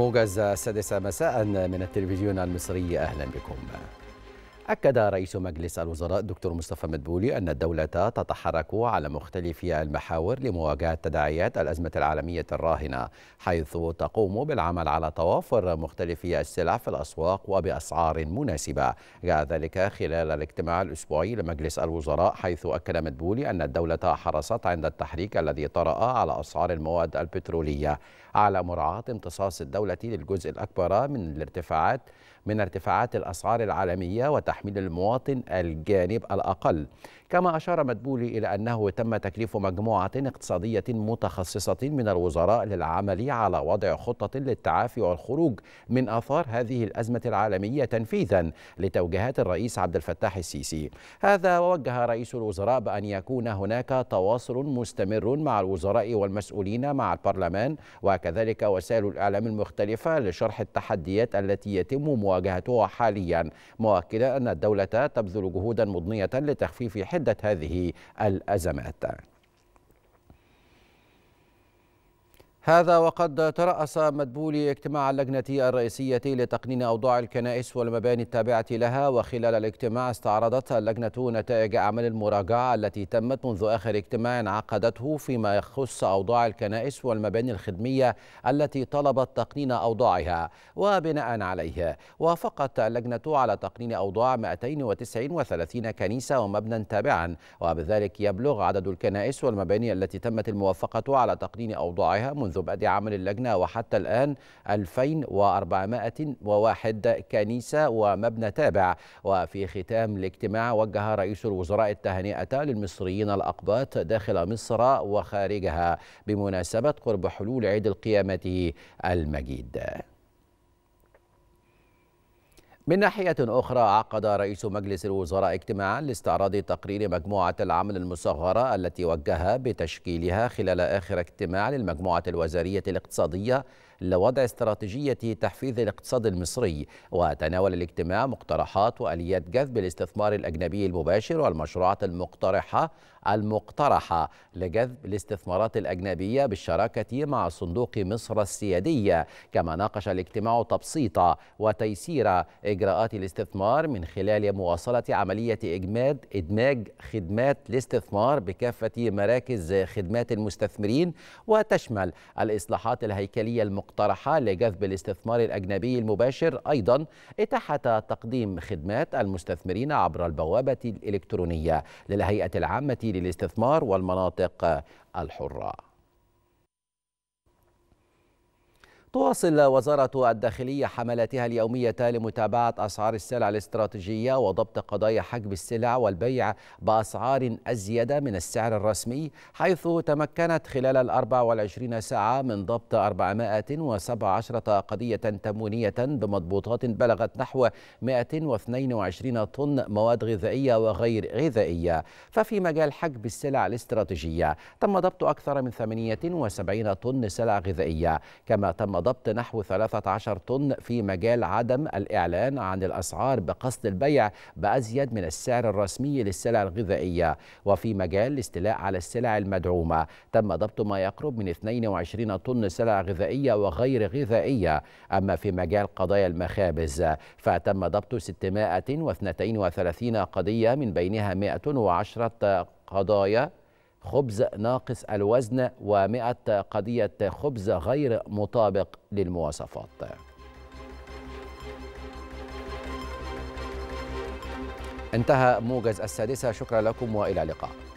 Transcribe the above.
موجز السادسة مساء من التلفزيون المصري أهلا بكم أكد رئيس مجلس الوزراء الدكتور مصطفى مدبولي أن الدولة تتحرك على مختلف المحاور لمواجهة تداعيات الأزمة العالمية الراهنة حيث تقوم بالعمل على توافر مختلف السلع في الأسواق وبأسعار مناسبة جاء ذلك خلال الاجتماع الأسبوعي لمجلس الوزراء حيث أكد مدبولي أن الدولة حرصت عند التحريك الذي طرأ على أسعار المواد البترولية على مراعاة امتصاص الدولة للجزء الأكبر من الارتفاعات من ارتفاعات الأسعار العالمية وتحميل المواطن الجانب الأقل كما أشار مدبولي إلى أنه تم تكليف مجموعة اقتصادية متخصصة من الوزراء للعمل على وضع خطة للتعافي والخروج من آثار هذه الأزمة العالمية تنفيذا لتوجيهات الرئيس عبد الفتاح السيسي هذا ووجه رئيس الوزراء بأن يكون هناك تواصل مستمر مع الوزراء والمسؤولين مع البرلمان وكذلك وسائل الإعلام المختلفة لشرح التحديات التي يتم مواجهتها حاليا مؤكدا أن الدولة تبذل جهودا مضنية لتخفيف حد عدة هذه الأزمات هذا وقد ترأس مدبولي اجتماع اللجنة الرئيسية لتقنين أوضاع الكنائس والمباني التابعة لها وخلال الاجتماع استعرضت اللجنة نتائج أعمال المراجعة التي تمت منذ آخر اجتماع عقدته فيما يخص أوضاع الكنائس والمباني الخدمية التي طلبت تقنين أوضاعها وبناء عليه وافقت اللجنة على تقنين أوضاع 239 كنيسة ومبنى تابعا وبذلك يبلغ عدد الكنائس والمباني التي تمت الموافقة على تقنين أوضاعها منذ منذ بدء عمل اللجنة وحتى الآن 2401 كنيسة ومبنى تابع وفي ختام الاجتماع وجه رئيس الوزراء التهنئة للمصريين الأقباط داخل مصر وخارجها بمناسبة قرب حلول عيد القيامة المجيد من ناحية أخرى عقد رئيس مجلس الوزراء اجتماعا لاستعراض تقرير مجموعة العمل المصغرة التي وجه بتشكيلها خلال آخر اجتماع للمجموعة الوزارية الاقتصادية لوضع استراتيجية تحفيز الاقتصاد المصري وتناول الاجتماع مقترحات وآليات جذب الاستثمار الأجنبي المباشر والمشروعات المقترحة المقترحة لجذب الاستثمارات الأجنبية بالشراكة مع صندوق مصر السيادية كما ناقش الاجتماع تبسيط وتيسير إجراءات الاستثمار من خلال مواصلة عملية إجماد إدماج خدمات الاستثمار بكافة مراكز خدمات المستثمرين وتشمل الإصلاحات الهيكلية المقترحة مقترحة لجذب الاستثمار الأجنبي المباشر أيضا إتاحة تقديم خدمات المستثمرين عبر البوابة الإلكترونية للهيئة العامة للاستثمار والمناطق الحرة تواصل وزارة الداخلية حملاتها اليومية لمتابعة أسعار السلع الاستراتيجية وضبط قضايا حجب السلع والبيع بأسعار أزيد من السعر الرسمي حيث تمكنت خلال ال 24 ساعة من ضبط 417 قضية تموينية بمضبوطات بلغت نحو 122 طن مواد غذائية وغير غذائية ففي مجال حجب السلع الاستراتيجية تم ضبط أكثر من 78 طن سلع غذائية كما تم ضبط نحو 13 طن في مجال عدم الإعلان عن الأسعار بقصد البيع بأزيد من السعر الرسمي للسلع الغذائية وفي مجال الاستيلاء على السلع المدعومة تم ضبط ما يقرب من 22 طن سلع غذائية وغير غذائية أما في مجال قضايا المخابز فتم ضبط 632 قضية من بينها 110 قضايا خبز ناقص الوزن و100 قضية خبز غير مطابق للمواصفات انتهى موجز السادسة شكرا لكم وإلى اللقاء